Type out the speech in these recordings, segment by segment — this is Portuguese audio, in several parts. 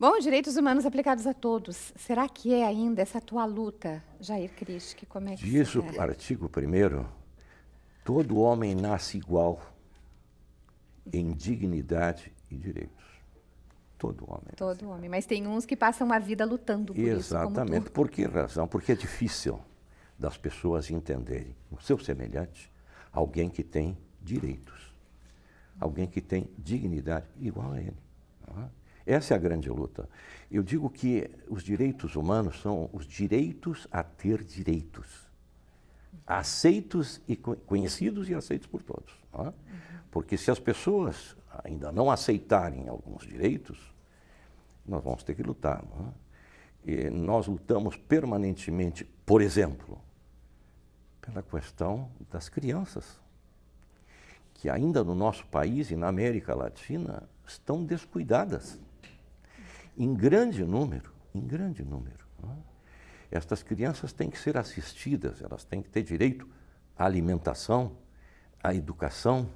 Bom, direitos humanos aplicados a todos. Será que é ainda essa tua luta, Jair Krisch? Como é que Diz o é? artigo 1 todo homem nasce igual em dignidade e direitos. Todo homem. Todo homem. Mas tem uns que passam a vida lutando por Exatamente. isso. Exatamente. Por que razão? Porque é difícil das pessoas entenderem o seu semelhante, alguém que tem direitos, alguém que tem dignidade igual a ele. é? Essa é a grande luta. Eu digo que os direitos humanos são os direitos a ter direitos, aceitos e conhecidos e aceitos por todos. É? Porque se as pessoas ainda não aceitarem alguns direitos, nós vamos ter que lutar. É? nós lutamos permanentemente, por exemplo, pela questão das crianças, que ainda no nosso país e na América Latina estão descuidadas em grande número, em grande número. Né? Estas crianças têm que ser assistidas, elas têm que ter direito à alimentação, à educação,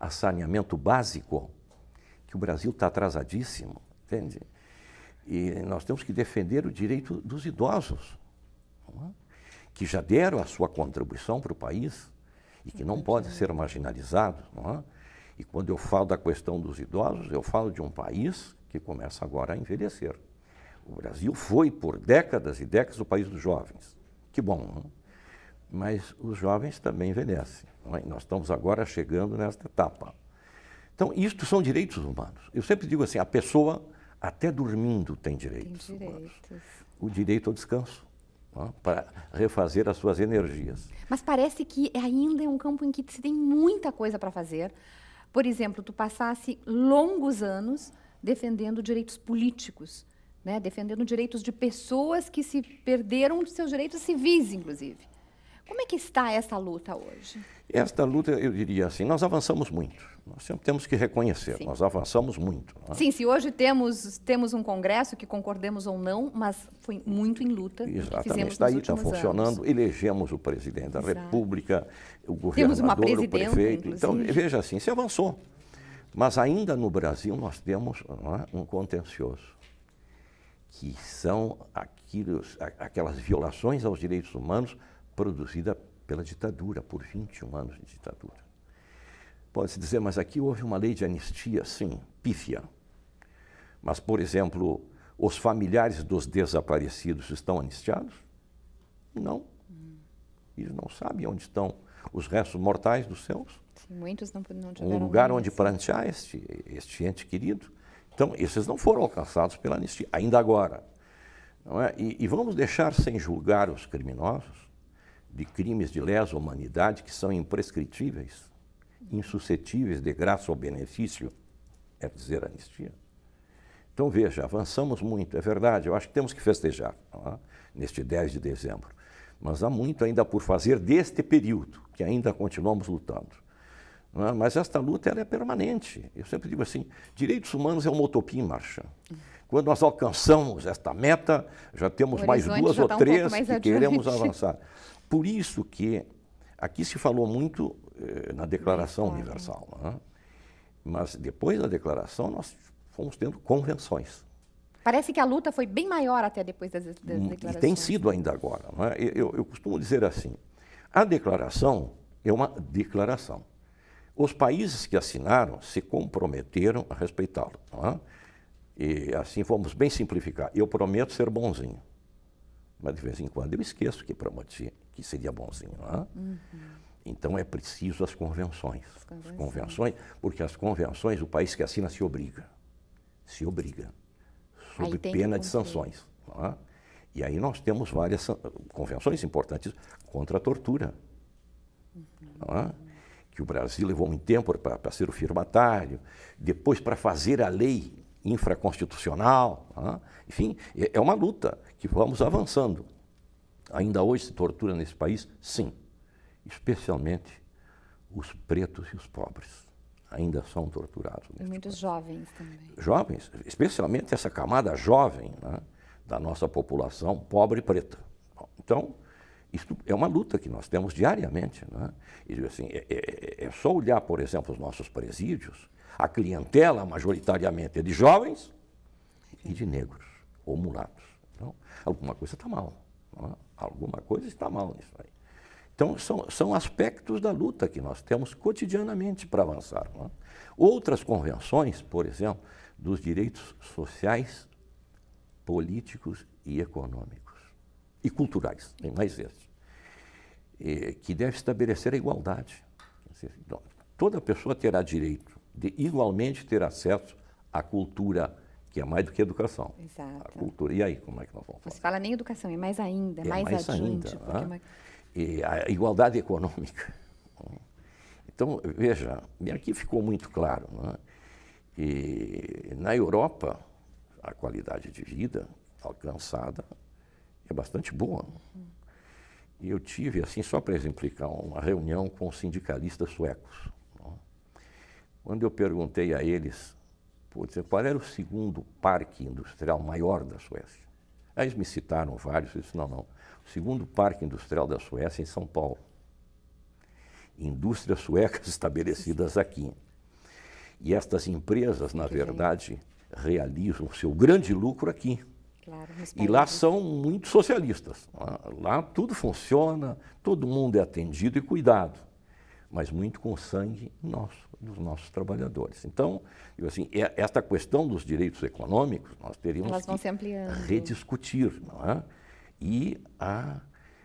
a saneamento básico, que o Brasil está atrasadíssimo, entende? E nós temos que defender o direito dos idosos, é? que já deram a sua contribuição para o país e que não podem ser marginalizados, não é? E quando eu falo da questão dos idosos, eu falo de um país que começa agora a envelhecer. O Brasil foi, por décadas e décadas, o país dos jovens. Que bom, não? mas os jovens também envelhecem. É? Nós estamos agora chegando nesta etapa. Então, isto são direitos humanos. Eu sempre digo assim: a pessoa, até dormindo, tem direitos. Tem direitos. O direito ao descanso é? para refazer as suas energias. Mas parece que ainda é um campo em que se tem muita coisa para fazer. Por exemplo, tu passasse longos anos defendendo direitos políticos, né? defendendo direitos de pessoas que se perderam seus direitos civis, inclusive. Como é que está essa luta hoje? Esta luta, eu diria assim, nós avançamos muito. Nós sempre temos que reconhecer, sim. nós avançamos muito. Né? Sim, se hoje temos, temos um Congresso que concordemos ou não, mas foi muito em luta. Exatamente, está aí, está funcionando. Anos. Elegemos o presidente da Exato. República, o governador, o prefeito. Então, inclusive. Então, veja assim, se avançou. Mas ainda no Brasil nós temos é, um contencioso, que são aquelas violações aos direitos humanos produzidas pela ditadura, por 21 anos de ditadura. Pode-se dizer, mas aqui houve uma lei de anistia, sim, pífia. Mas, por exemplo, os familiares dos desaparecidos estão anistiados? Não. Eles não sabem onde estão os restos mortais dos seus. Assim, muitos não, não tiveram. Um lugar onde plantear este, este ente querido. Então, esses não foram alcançados pela anistia, ainda agora. Não é? e, e vamos deixar sem julgar os criminosos de crimes de lesa humanidade que são imprescritíveis, insuscetíveis de graça ou benefício, é dizer anistia. Então, veja, avançamos muito, é verdade, eu acho que temos que festejar é? neste 10 de dezembro. Mas há muito ainda por fazer deste período, que ainda continuamos lutando. É? Mas esta luta ela é permanente. Eu sempre digo assim: direitos humanos é uma utopia em marcha. Quando nós alcançamos esta meta, já temos mais duas ou tá três um que adiante. queremos avançar. Por isso que aqui se falou muito eh, na Declaração Universal, é? mas depois da Declaração nós fomos tendo convenções. Parece que a luta foi bem maior até depois das, das declarações. Hum, e tem sido ainda agora. É? Eu, eu costumo dizer assim: a declaração é uma declaração. Os países que assinaram se comprometeram a respeitá-lo. É? E assim vamos bem simplificar. Eu prometo ser bonzinho. Mas de vez em quando eu esqueço que prometi que seria bonzinho. É? Uhum. Então é preciso as convenções. As convenções. As convenções, porque as convenções o país que assina se obriga. Se obriga. Sob pena de sanções. É? E aí nós temos várias convenções importantes contra a tortura. Uhum. É? que o Brasil levou um tempo para ser o firmatário, depois para fazer a lei infraconstitucional. Né? Enfim, é, é uma luta que vamos avançando. Ainda hoje se tortura nesse país? Sim. Especialmente os pretos e os pobres ainda são torturados. E muitos país. jovens também. Jovens, especialmente essa camada jovem né, da nossa população pobre e preta. Então, isso é uma luta que nós temos diariamente. Né? E, assim, é, é, é só olhar, por exemplo, os nossos presídios, a clientela majoritariamente é de jovens e de negros ou mulatos. Então, alguma coisa está mal. É? Alguma coisa está mal nisso aí. Então, são, são aspectos da luta que nós temos cotidianamente para avançar. É? Outras convenções, por exemplo, dos direitos sociais, políticos e econômicos e culturais, em mais esses, é, que deve estabelecer a igualdade. toda pessoa terá direito de igualmente ter acesso à cultura, que é mais do que educação. Exato. A cultura. E aí, como é que nós vamos falar? Você fala nem educação, é mais ainda, é mais, mais Ainda, ah? e a igualdade econômica. Então, veja, aqui ficou muito claro. Não é? E na Europa, a qualidade de vida alcançada é bastante boa. E eu tive, assim, só para exemplificar, uma reunião com sindicalistas suecos. É? Quando eu perguntei a eles, putz, qual era o segundo parque industrial maior da Suécia? Aí eles me citaram vários, eu disse, não, não. O segundo parque industrial da Suécia é em São Paulo. Indústrias suecas estabelecidas aqui. E estas empresas, na verdade, realizam o seu grande lucro aqui. Claro, e lá são muito socialistas. Lá, tudo funciona, todo mundo é atendido e cuidado, mas muito com o sangue nosso, dos nossos trabalhadores. Então, eu, assim, esta questão dos direitos econômicos nós teríamos que rediscutir, não é? E a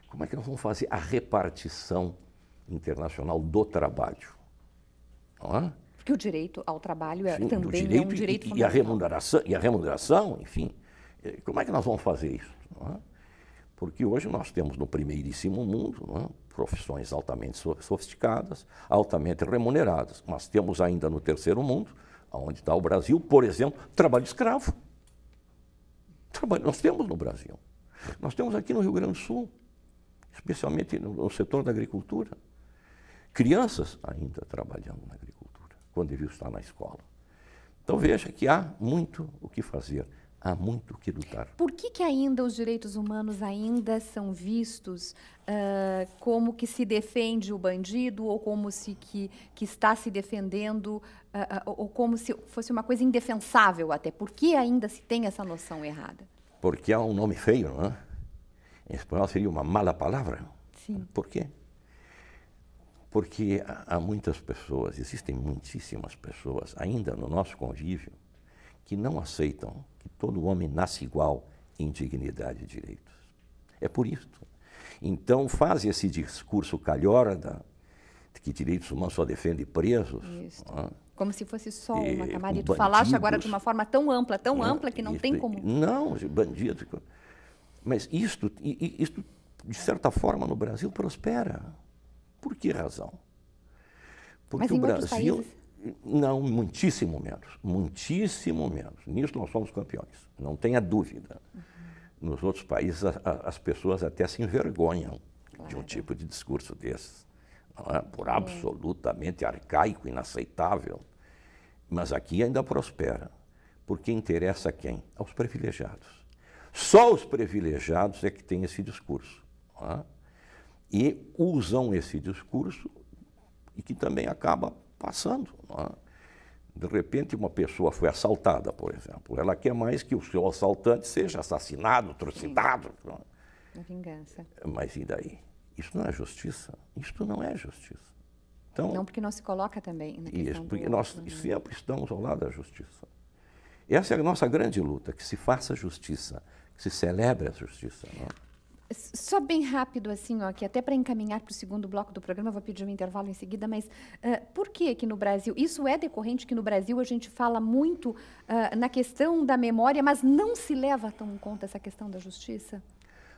como é que nós vamos fazer a repartição internacional do trabalho, não é? Porque o direito ao trabalho é Sim, também é direito, é um direito e, fundamental. E a remuneração, e a remuneração, enfim, é, como é que nós vamos fazer isso? É? Porque hoje nós temos no primeiríssimo mundo é? profissões altamente sofisticadas, altamente remuneradas, mas temos ainda no terceiro mundo, onde está o Brasil, por exemplo, trabalho escravo. Trabalho, nós temos no Brasil. Nós temos aqui no Rio Grande do Sul, especialmente no, no setor da agricultura, crianças ainda trabalhando na agricultura, quando deviam estar na escola. Então veja que há muito o que fazer há muito que lutar. Por que, que ainda os direitos humanos ainda são vistos uh, como que se defende o bandido ou como se que, que está se defendendo uh, ou como se fosse uma coisa indefensável até? Por que ainda se tem essa noção errada? Porque há um nome feio, não é? Em espanhol seria uma mala palavra. Sim. Por quê? Porque há muitas pessoas, existem muitíssimas pessoas ainda no nosso convívio que não aceitam que todo homem nasce igual em dignidade e direitos. É por isso. Então faz esse discurso calhorda de que direitos humanos só defende presos. Isso. Como se fosse só uma camarilha. Tu falaste agora de uma forma tão ampla, tão não, ampla, que não isto, tem é como. Não, bandido. Mas isto, isto, de certa forma, no Brasil prospera. Por que razão? Porque Mas o Brasil. Países... Não, muitíssimo menos. Muitíssimo menos. Nisso nós somos campeões, não tenha dúvida. Uhum. Nos outros países, a, a, as pessoas até se envergonham claro. de um tipo de discurso desses. É? Por absolutamente arcaico, inaceitável. Mas aqui ainda prospera. Porque interessa a quem? Aos privilegiados. Só os privilegiados é que têm esse discurso. É? E usam esse discurso e que também acaba passando. É? De repente, uma pessoa foi assaltada, por exemplo. Ela quer mais que o seu assaltante seja assassinado, trucidado. É? Uma vingança. Mas e daí? Isso não é justiça. Isso não é justiça. Então, não porque não se coloca também. Na isso, porque nós né? sempre estamos ao lado da justiça. Essa é a nossa grande luta, que se faça justiça, que se celebre a justiça. Não? É? Só bem rápido, assim, ó, que até para encaminhar para o segundo bloco do programa, eu vou pedir um intervalo em seguida, mas uh, por que que no Brasil, isso é decorrente que no Brasil a gente fala muito uh, na questão da memória, mas não se leva tão em conta essa questão da justiça?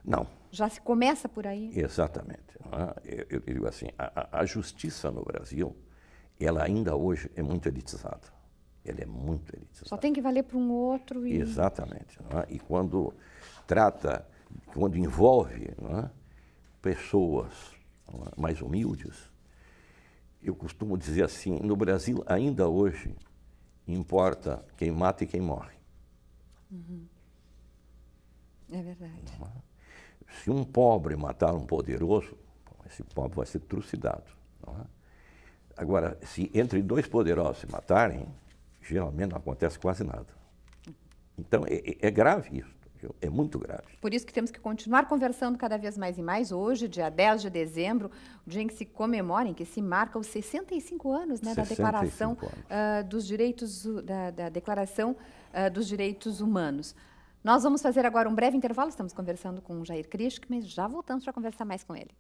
Não. Já se começa por aí? Exatamente. Ah, eu, eu digo assim, a, a justiça no Brasil, ela ainda hoje é muito elitizada. Ela é muito elitizada. Só tem que valer para um outro e... Exatamente. É? E quando trata quando envolve é, pessoas é, mais humildes, eu costumo dizer assim: no Brasil, ainda hoje, importa quem mata e quem morre. Uhum. É verdade. É? Se um pobre matar um poderoso, esse pobre vai ser trucidado. É? Agora, se entre dois poderosos se matarem, geralmente não acontece quase nada. Então, é, é grave isso viu? É muito grave. Por isso que temos que continuar conversando cada vez mais e mais. Hoje, dia 10 de dezembro, o dia em que se comemora, em que se marca os 65 anos né, 65 da Declaração uh, dos Direitos, da, da Declaração uh, dos Direitos Humanos. Nós vamos fazer agora um breve intervalo, estamos conversando com o Jair Krischk, mas já voltamos para conversar mais com ele.